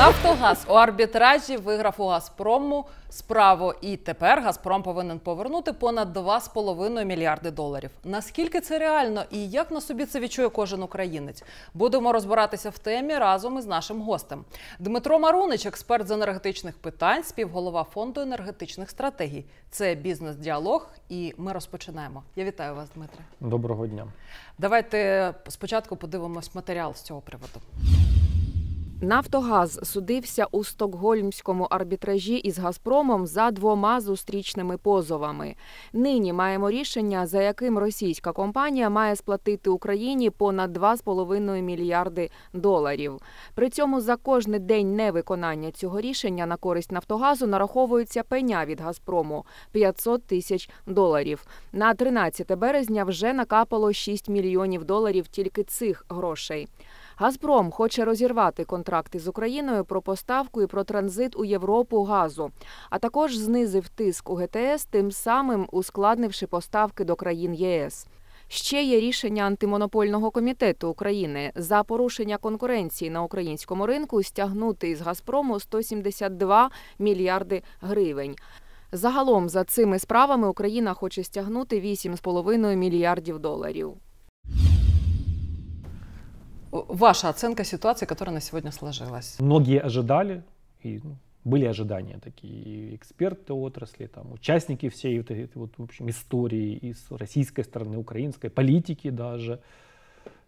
Нафтогаз у арбітражі виграв у Газпрому справу, і тепер Газпром повинен повернути понад 2,5 мільярди доларів. Наскільки це реально і як на собі це відчує кожен українець? Будемо розбиратися в темі разом із нашим гостем. Дмитро Марунич, експерт з енергетичних питань, співголова фонду енергетичних стратегій. Це бізнес-діалог, і ми розпочинаємо. Я вітаю вас, Дмитре. Доброго дня. Давайте спочатку подивимось матеріал з цього приводу. Нафтогаз судився у стокгольмському арбітражі із Газпромом за двома зустрічними позовами. Нині маємо рішення, за яким російська компанія має сплатити Україні понад 2,5 мільярди доларів. При цьому за кожний день невиконання цього рішення на користь Нафтогазу нараховується пеня від Газпрому 500 тисяч доларів. На 13 березня вже накапало 6 мільйонів доларів тільки цих грошей. Газпром хоче розірвати контракти з Україною про поставку і про транзит у Європу газу, а також знизив тиск у ГТС, тим самим ускладнивши поставки до країн ЄС. Ще є рішення антимонопольного комітету України за порушення конкуренції на українському ринку стягнути із Газпрому 172 мільярди гривень. Загалом за цими справами Україна хоче стягнути 8,5 мільярдів доларів. Ваша оценка ситуации, которая на сегодня сложилась? Многие ожидали, и ну, были ожидания такие, и эксперты отрасли, там, участники всей вот этой вот, в общем, истории из российской стороны, украинской, политики даже,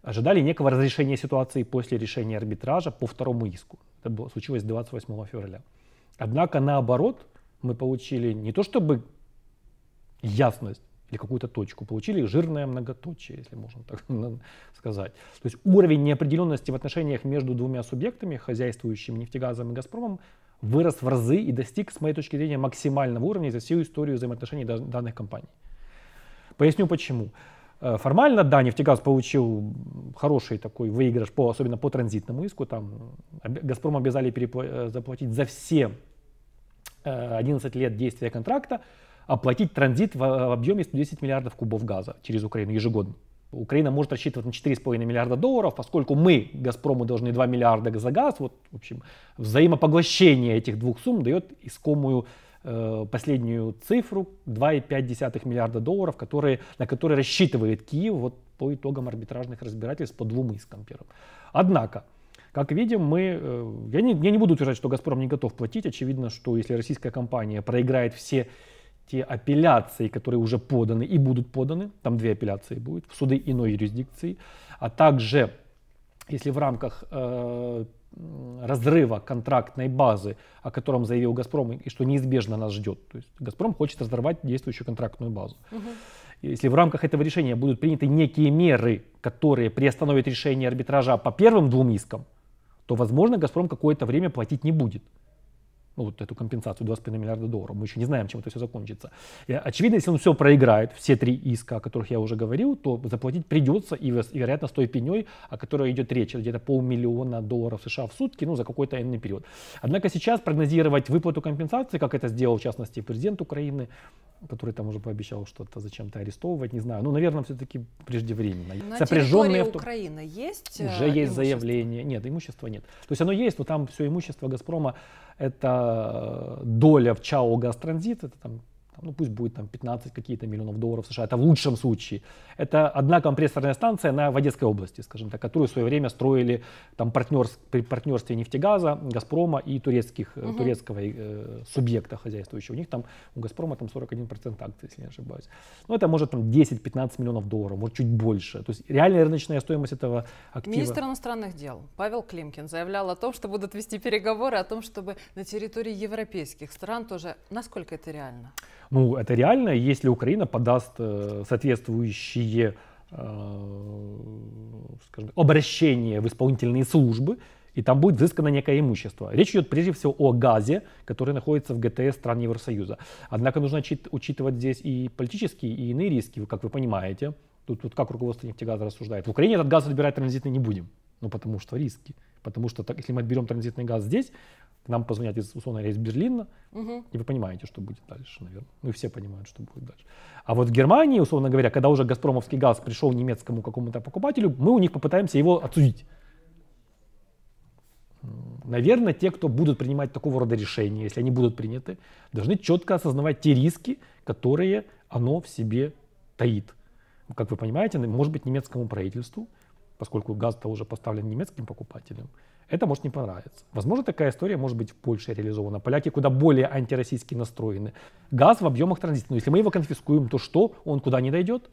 ожидали некого разрешения ситуации после решения арбитража по второму иску. Это было, случилось 28 февраля. Однако, наоборот, мы получили не то чтобы ясность, или какую-то точку, получили жирное многоточие, если можно так сказать. То есть уровень неопределенности в отношениях между двумя субъектами, хозяйствующими нефтегазом и Газпромом, вырос в разы и достиг, с моей точки зрения, максимального уровня за всю историю взаимоотношений данных компаний. Поясню почему. Э, формально, да, нефтегаз получил хороший такой выигрыш, по, особенно по транзитному иску. Там «Газпром» обязали перепла- э, заплатить за все 11 э, лет действия контракта – оплатить транзит в э, объеме 110 миллиардов кубов газа через Украину ежегодно. Украина может рассчитывать на 4,5 миллиарда долларов, поскольку мы Газпрому должны 2 миллиарда за газ. Вот, в общем, взаимопоглощение этих двух сумм дает искомую э, последнюю цифру 2,5 миллиарда долларов, которые, на которые рассчитывает Киев вот, по итогам арбитражных разбирательств по двум искам первым. Однако, как видим, мы, э, я, не, я не буду утверждать, что «Газпром» не готов платить. Очевидно, что если российская компания проиграет все те апелляции, которые уже поданы и будут поданы, там две апелляции будет, в суды иной юрисдикции, а также, если в рамках э, разрыва контрактной базы, о котором заявил «Газпром», и что неизбежно нас ждет, то есть «Газпром» хочет разорвать действующую контрактную базу. Угу. Если в рамках этого решения будут приняты некие меры, которые приостановят решение арбитража по первым двум искам, то, возможно, «Газпром» какое-то время платить не будет ну, вот эту компенсацию 2,5 миллиарда долларов. Мы еще не знаем, чем это все закончится. И, очевидно, если он все проиграет, все три иска, о которых я уже говорил, то заплатить придется и, вероятно, с той пеней, о которой идет речь, где-то полмиллиона долларов США в сутки, ну, за какой-то иный период. Однако сейчас прогнозировать выплату компенсации, как это сделал, в частности, президент Украины, который там уже пообещал что-то зачем-то арестовывать, не знаю. Ну, наверное, все-таки преждевременно. На Сопряженные в... Украины есть э, Уже есть заявление. Нет, имущества нет. То есть оно есть, но там все имущество «Газпрома» — это Э, доля в ЧАО «Газтранзит» — это там ну пусть будет там 15 какие-то миллионов долларов США, это в лучшем случае. Это одна компрессорная станция на в Одесской области, скажем так, которую в свое время строили там партнер, при партнерстве нефтегаза, Газпрома и турецких, угу. турецкого э, субъекта хозяйствующего. У них там, у Газпрома там 41% акций, если не ошибаюсь. но ну, это может там 10-15 миллионов долларов, может чуть больше. То есть реальная рыночная стоимость этого актива. Министр иностранных дел Павел Климкин заявлял о том, что будут вести переговоры о том, чтобы на территории европейских стран тоже, насколько это реально? Ну, это реально, если Украина подаст э, соответствующие э, скажем, обращение в исполнительные службы, и там будет взыскано некое имущество. Речь идет прежде всего о газе, который находится в ГТС стран Евросоюза. Однако нужно учитывать здесь и политические, и иные риски, как вы понимаете. Тут, тут как руководство нефтегаза рассуждает. В Украине этот газ отбирать транзитный не будем, ну потому что риски. Потому что так, если мы отберем транзитный газ здесь, нам позвонят из, условно говоря, из Берлина, угу. и вы понимаете, что будет дальше, наверное. Ну и все понимают, что будет дальше. А вот в Германии, условно говоря, когда уже «Газпромовский газ» пришел немецкому какому-то покупателю, мы у них попытаемся его отсудить. Наверное, те, кто будут принимать такого рода решения, если они будут приняты, должны четко осознавать те риски, которые оно в себе таит. Как вы понимаете, может быть, немецкому правительству, поскольку газ-то уже поставлен немецким покупателям, это может не понравиться. Возможно, такая история может быть в Польше реализована. Поляки куда более антироссийски настроены. Газ в объемах транзита. Но если мы его конфискуем, то что? Он куда не дойдет?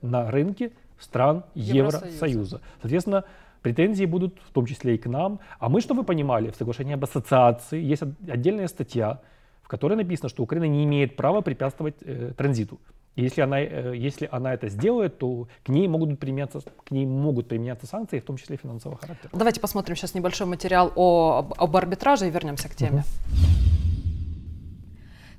На рынке стран Евросоюза. Евросоюза. Соответственно, претензии будут в том числе и к нам. А мы, что вы понимали, в соглашении об ассоциации есть отдельная статья, в которой написано, что Украина не имеет права препятствовать э, транзиту. И если она, э, если она это сделает, то к ней могут применяться, к ней могут применяться санкции, в том числе финансового характера. Давайте посмотрим сейчас небольшой материал о, об, об арбитраже и вернемся к теме. Угу.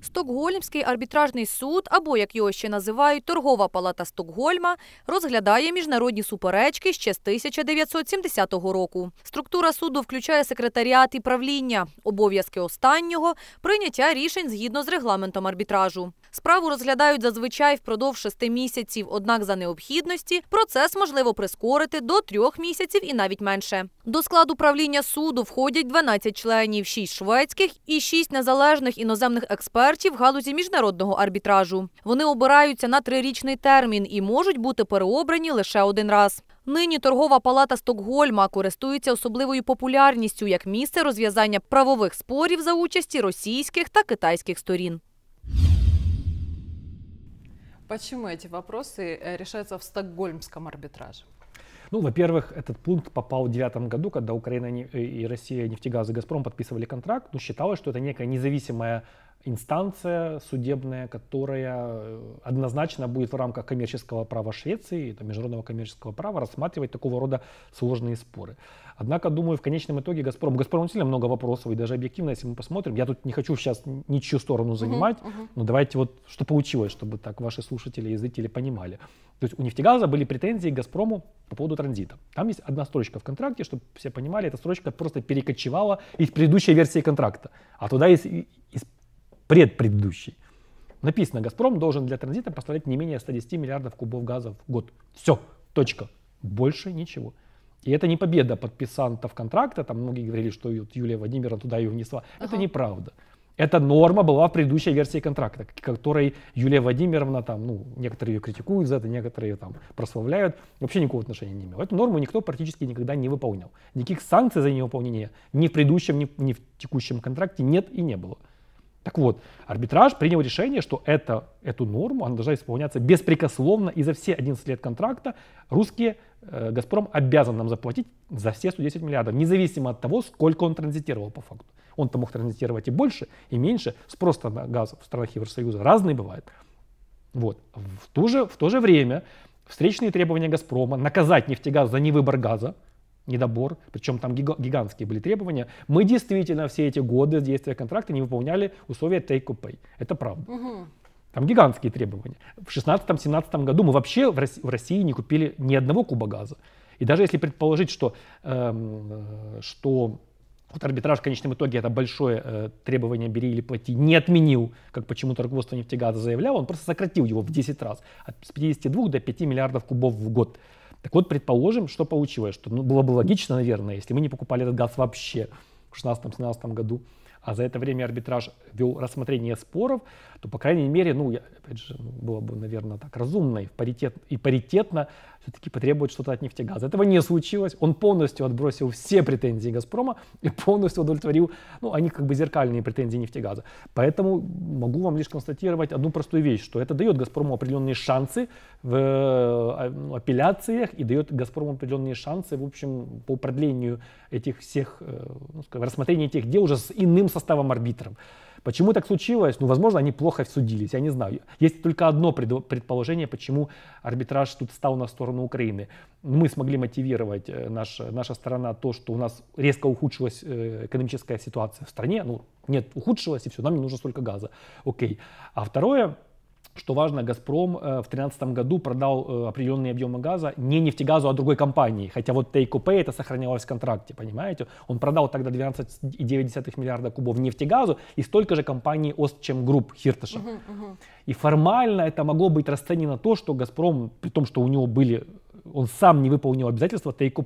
Стокгольмський арбітражний суд, або як його ще називають торгова палата Стокгольма, розглядає міжнародні суперечки ще з 1970 року. Структура суду включає секретаріат і правління, обов'язки останнього прийняття рішень згідно з регламентом арбітражу. Справу розглядають зазвичай впродовж шести місяців. Однак, за необхідності, процес можливо прискорити до трьох місяців і навіть менше. До складу правління суду входять 12 членів, 6 шведських і 6 незалежних іноземних експертів в галузі міжнародного арбітражу. Вони обираються на трирічний термін і можуть бути переобрані лише один раз. Нині торгова палата Стокгольма користується особливою популярністю як місце розв'язання правових спорів за участі російських та китайських сторін. Почему эти вопросы э, решаются в стокгольмском арбитраже? Ну, во-первых, этот пункт попал в девятом году, когда Украина э, и Россия, нефтегаз и Газпром подписывали контракт. Ну, считалось, что это некая независимая инстанция судебная, которая э, однозначно будет в рамках коммерческого права Швеции, это международного коммерческого права, рассматривать такого рода сложные споры. Однако, думаю, в конечном итоге Газпром, Газпром сильно много вопросов, и даже объективно, если мы посмотрим, я тут не хочу сейчас ничью сторону занимать, uh-huh, uh-huh. но давайте вот, что получилось, чтобы так ваши слушатели и зрители понимали. То есть у нефтегаза были претензии к Газпрому по поводу транзита. Там есть одна строчка в контракте, чтобы все понимали, эта строчка просто перекочевала из предыдущей версии контракта. А туда из, из предпредыдущий, написано, «Газпром» должен для транзита поставлять не менее 110 миллиардов кубов газа в год. Все, точка. Больше ничего. И это не победа подписантов контракта, там многие говорили, что Юлия Владимировна туда ее внесла. Ага. Это неправда. Эта норма была в предыдущей версии контракта, которой Юлия Владимировна, там, ну, некоторые ее критикуют за это, некоторые ее там прославляют, вообще никакого отношения не имела. Эту норму никто практически никогда не выполнял. Никаких санкций за ее выполнение ни в предыдущем, ни, ни в текущем контракте нет и не было. Так вот, арбитраж принял решение, что это, эту норму она должна исполняться беспрекословно и за все 11 лет контракта русские э, «Газпром» обязан нам заплатить за все 110 миллиардов, независимо от того, сколько он транзитировал по факту. Он-то мог транзитировать и больше, и меньше. Спрос на газ в странах Евросоюза разный бывает. Вот. В, ту же, в то же время встречные требования «Газпрома» наказать нефтегаз за невыбор газа – недобор, причем там гигантские были требования. Мы действительно все эти годы действия контракта не выполняли условия take or pay. Это правда. Угу. Там гигантские требования. В 16-17 году мы вообще в России, в России не купили ни одного куба газа. И даже если предположить, что, эм, э, что вот арбитраж в конечном итоге это большое э, требование «бери или плати» не отменил, как почему-то руководство нефтегаза заявляло, он просто сократил его в 10 раз, от 52 до 5 миллиардов кубов в год. Так вот, предположим, что получилось, что ну, было бы логично, наверное, если мы не покупали этот газ вообще в 2016-2017 году, а за это время арбитраж вел рассмотрение споров, то, по крайней мере, ну, я, опять же, ну, было бы, наверное, так разумно и, паритет, и паритетно все-таки потребовать что-то от нефтегаза. Этого не случилось. Он полностью отбросил все претензии «Газпрома» и полностью удовлетворил, ну, они как бы зеркальные претензии нефтегаза. Поэтому могу вам лишь констатировать одну простую вещь, что это дает «Газпрому» определенные шансы в а, ну, апелляциях и дает «Газпрому» определенные шансы, в общем, по продлению этих всех, э, ну, скажем, рассмотрения этих дел уже с иным составом арбитром. Почему так случилось? Ну, возможно, они плохо судились, я не знаю. Есть только одно предположение, почему арбитраж тут стал на сторону Украины. Ну, мы смогли мотивировать, э, наш, наша сторона, то, что у нас резко ухудшилась э, экономическая ситуация в стране. Ну, нет, ухудшилась, и все, нам не нужно столько газа. Окей. А второе, что важно, «Газпром» э, в 2013 году продал э, определенные объемы газа не нефтегазу, а другой компании. Хотя вот Take это сохранялось в контракте, понимаете? Он продал тогда 12,9 миллиарда кубов нефтегазу и столько же компании «Остчем Групп» Хиртыша. Угу, угу. И формально это могло быть расценено то, что «Газпром», при том, что у него были он сам не выполнил обязательства Take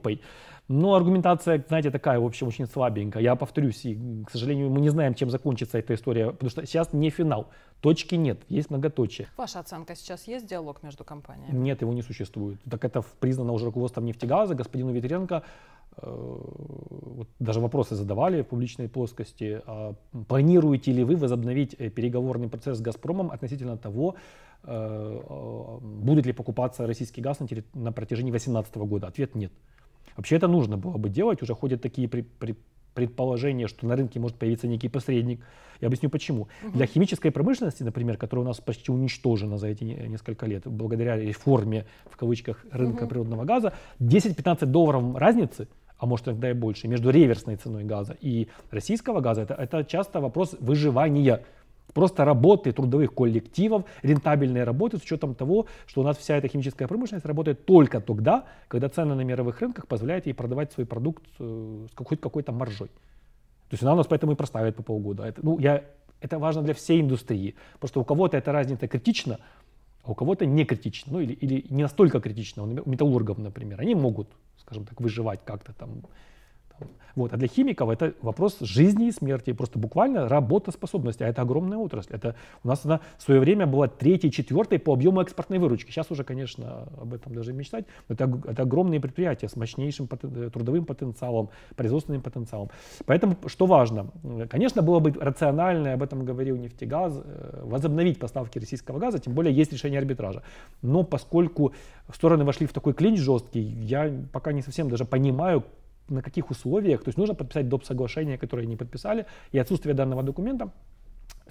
но ну, аргументация, знаете, такая, в общем, очень слабенькая. Я повторюсь, и, к сожалению, мы не знаем, чем закончится эта история, потому что сейчас не финал. Точки нет, есть многоточие. Ваша оценка, сейчас есть диалог между компаниями? Нет, его не существует. Так это признано уже руководством нефтегаза, господину Ветренко. Э, вот даже вопросы задавали в публичной плоскости. А, планируете ли вы возобновить э, переговорный процесс с «Газпромом» относительно того, э, а, будет ли покупаться российский газ на протяжении 2018 года? Ответ – нет. Вообще это нужно было бы делать, уже ходят такие при, при, предположение, что на рынке может появиться некий посредник. Я объясню почему. Угу. Для химической промышленности, например, которая у нас почти уничтожена за эти несколько лет, благодаря реформе в кавычках рынка угу. природного газа, 10-15 долларов разницы а может иногда и больше, между реверсной ценой газа и российского газа, это, это часто вопрос выживания. Просто работы трудовых коллективов, рентабельные работы с учетом того, что у нас вся эта химическая промышленность работает только тогда, когда цены на мировых рынках позволяют ей продавать свой продукт э, с какой-то какой-то маржой. То есть она у нас поэтому и проставит по полгода. Это, ну, я, это важно для всей индустрии. Просто у кого-то эта разница критична, а у кого-то не критично, ну или, или не настолько критично. У металлургов, например, они могут, скажем так, выживать как-то там, вот. А для химиков это вопрос жизни и смерти, просто буквально работоспособность, а это огромная отрасль. Это, у нас она в свое время была третьей, четвертой по объему экспортной выручки. Сейчас уже, конечно, об этом даже мечтать. Но это, это огромные предприятия с мощнейшим потен, э, трудовым потенциалом, производственным потенциалом. Поэтому, что важно, э, конечно, было бы рационально, об этом говорил нефтегаз, э, возобновить поставки российского газа, тем более есть решение арбитража. Но поскольку стороны вошли в такой клинч жесткий, я пока не совсем даже понимаю, на каких условиях, то есть нужно подписать доп. соглашение, которое не подписали, и отсутствие данного документа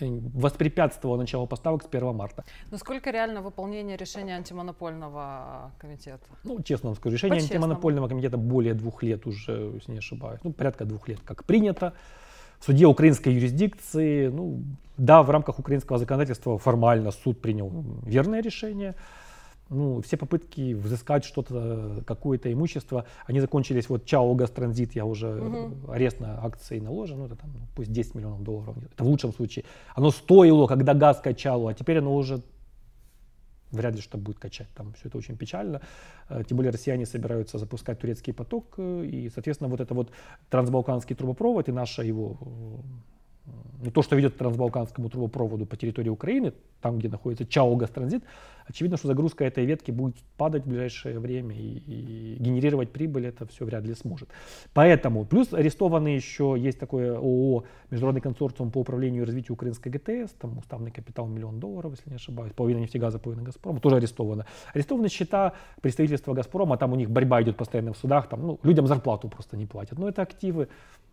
э, воспрепятствовало началу поставок с 1 марта. Насколько ну, реально выполнение решения антимонопольного комитета? Ну, честно вам скажу, решение По-честному. антимонопольного комитета более двух лет уже, если не ошибаюсь, ну, порядка двух лет, как принято. В суде украинской юрисдикции, ну, да, в рамках украинского законодательства формально суд принял верное решение, ну, все попытки взыскать что-то, какое-то имущество, они закончились, вот Чао Газ Транзит, я уже угу. арест на акции наложен, ну, это там, ну, пусть 10 миллионов долларов, это в лучшем случае. Оно стоило, когда газ качало, а теперь оно уже вряд ли что будет качать, там все это очень печально. Э, тем более россияне собираются запускать турецкий поток, э, и, соответственно, вот это вот трансбалканский трубопровод и наша его э, ну, то, что ведет трансбалканскому трубопроводу по территории Украины, там, где находится Чаугас транзит, очевидно, что загрузка этой ветки будет падать в ближайшее время и, и генерировать прибыль это все вряд ли сможет. Поэтому, плюс арестованы еще, есть такое ООО, Международный консорциум по управлению и развитию украинской ГТС, там уставный капитал миллион долларов, если не ошибаюсь, половина нефтегаза, половина Газпрома, тоже арестовано. Арестованы счета представительства Газпрома, там у них борьба идет постоянно в судах, там, ну, людям зарплату просто не платят, но это активы,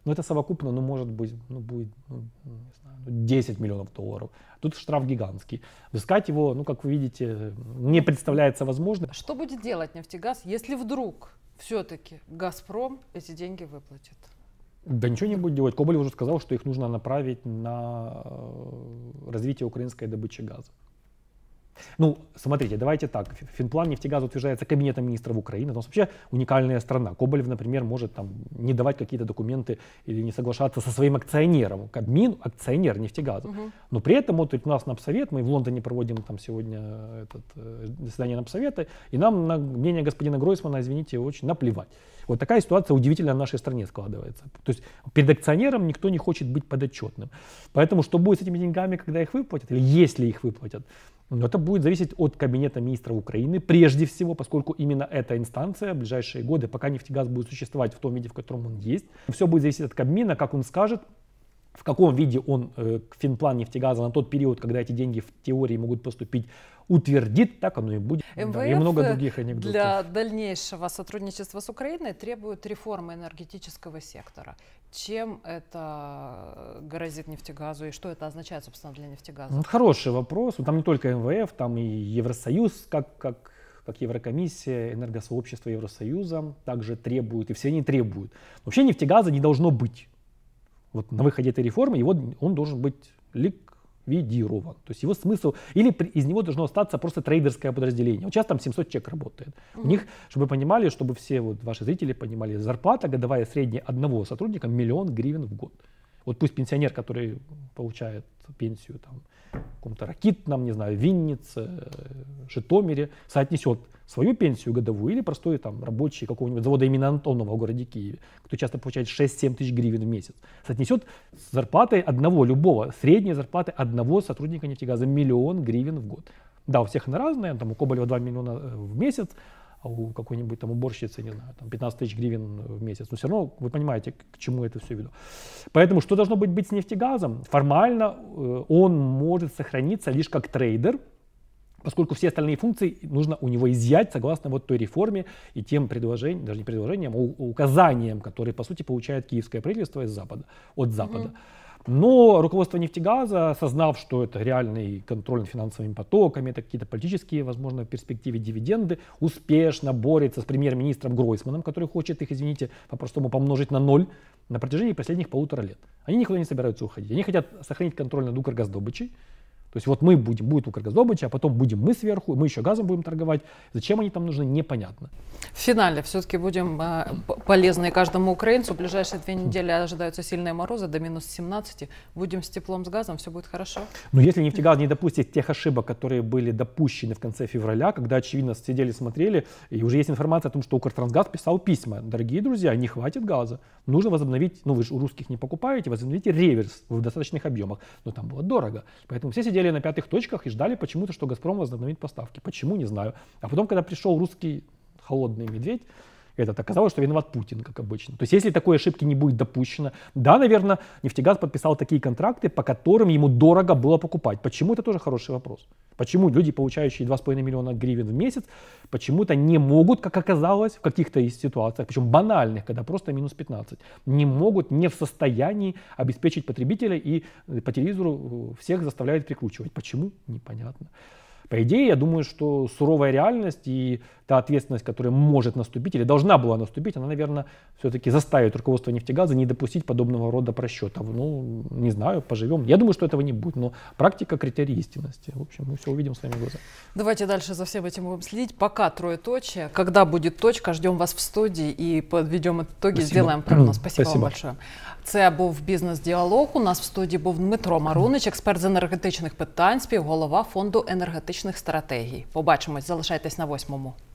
но ну, это совокупно, ну, может быть, ну, будет ну, не знаю, 10 ну, миллионов долларов. Тут штраф гигантский. Взыскать его, ну, как вы видите, не представляется возможным. Что будет делать нефтегаз, если вдруг все-таки «Газпром» эти деньги выплатит? Да ничего не будет делать. Коболев уже сказал, что их нужно направить на э, развитие украинской добычи газа. Ну, смотрите, давайте так. Финплан нефтегаза утверждается Кабинетом министров Украины. У нас вообще уникальная страна. Коболев, например, может там, не давать какие-то документы или не соглашаться со своим акционером. Кабмин – акционер нефтегаза. Угу. Но при этом вот у нас на обсовет, мы в Лондоне проводим там сегодня этот, э, заседание на обсовета, и нам на мнение господина Гройсмана, извините, очень наплевать. Вот такая ситуация удивительно в нашей стране складывается. То есть перед акционером никто не хочет быть подотчетным. Поэтому что будет с этими деньгами, когда их выплатят, или если их выплатят, но это будет зависеть от Кабинета министров Украины, прежде всего, поскольку именно эта инстанция в ближайшие годы, пока нефтегаз будет существовать в том виде, в котором он есть, все будет зависеть от Кабмина, как он скажет, в каком виде он э, финплан нефтегаза на тот период, когда эти деньги в теории могут поступить, утвердит, так оно и будет. МВФ да, и много других анекдотов. для дальнейшего сотрудничества с Украиной требует реформы энергетического сектора. Чем это грозит нефтегазу и что это означает, собственно, для нефтегаза? Ну, хороший вопрос. Там не только МВФ, там и Евросоюз, как, как как Еврокомиссия, энергосообщество Евросоюза также требуют, и все они требуют. Вообще нефтегаза не должно быть вот на выходе этой реформы его, он должен быть ликвидирован. То есть его смысл... Или при, из него должно остаться просто трейдерское подразделение. Вот сейчас там 700 человек работает. У них, чтобы вы понимали, чтобы все вот ваши зрители понимали, зарплата годовая средняя одного сотрудника миллион гривен в год. Вот пусть пенсионер, который получает пенсию там, каком-то Ракитном, не знаю, Виннице, Житомире, соотнесет свою пенсию годовую или простой там рабочий какого-нибудь завода имени Антонова в городе Киеве, кто часто получает 6-7 тысяч гривен в месяц, соотнесет с зарплатой одного любого, средней зарплаты одного сотрудника нефтегаза миллион гривен в год. Да, у всех она разная, там у Коболева 2 миллиона э, в месяц, а у какой-нибудь там уборщицы, не знаю, там 15 тысяч гривен в месяц. Но все равно вы понимаете, к чему это все веду. Поэтому что должно быть быть с нефтегазом? Формально э, он может сохраниться лишь как трейдер, поскольку все остальные функции нужно у него изъять согласно вот той реформе и тем предложениям, даже не предложениям, а указаниям, которые, по сути, получает киевское правительство из Запада, от Запада. Mm-hmm. Но руководство нефтегаза, осознав, что это реальный контроль над финансовыми потоками, это какие-то политические, возможно, в перспективе дивиденды, успешно борется с премьер-министром Гройсманом, который хочет их, извините, по-простому помножить на ноль на протяжении последних полутора лет. Они никуда не собираются уходить. Они хотят сохранить контроль над Укргаздобычей, то есть вот мы будем, будет Укргаздобыч, а потом будем мы сверху, мы еще газом будем торговать. Зачем они там нужны, непонятно. В финале все-таки будем э, полезны каждому украинцу. В ближайшие две недели ожидаются сильные морозы до минус 17. Будем с теплом, с газом, все будет хорошо. Но если нефтегаз не допустит тех ошибок, которые были допущены в конце февраля, когда, очевидно, сидели, смотрели, и уже есть информация о том, что Укртрансгаз писал письма. Дорогие друзья, не хватит газа. Нужно возобновить, ну вы же у русских не покупаете, возобновите реверс в достаточных объемах. Но там было дорого. Поэтому все сидели сидели на пятых точках и ждали почему-то, что «Газпром» возобновит поставки. Почему, не знаю. А потом, когда пришел русский холодный медведь, этот. Оказалось, что виноват Путин, как обычно. То есть если такой ошибки не будет допущено, да, наверное, нефтегаз подписал такие контракты, по которым ему дорого было покупать. Почему это тоже хороший вопрос? Почему люди, получающие 2,5 миллиона гривен в месяц, почему-то не могут, как оказалось, в каких-то из ситуациях, причем банальных, когда просто минус 15, не могут, не в состоянии обеспечить потребителя и по телевизору э, всех заставляют прикручивать. Почему? Непонятно. По идее, я думаю, что суровая реальность и та ответственность, которая может наступить или должна была наступить, она, наверное, все-таки заставит руководство нефтегаза не допустить подобного рода просчетов. Ну, не знаю, поживем. Я думаю, что этого не будет, но практика критерий истинности. В общем, мы все увидим с вами глаза. Давайте дальше за всем этим будем следить. Пока трое точек. Когда будет точка, ждем вас в студии и подведем итоги, Спасибо. сделаем прогноз. Спасибо, Спасибо вам большое. Це був бізнес-діалог. У нас в студії був Дмитро Маронич, експерт з енергетичних питань, співголова фонду енергетичних стратегій. Побачимось, залишайтесь на восьмому.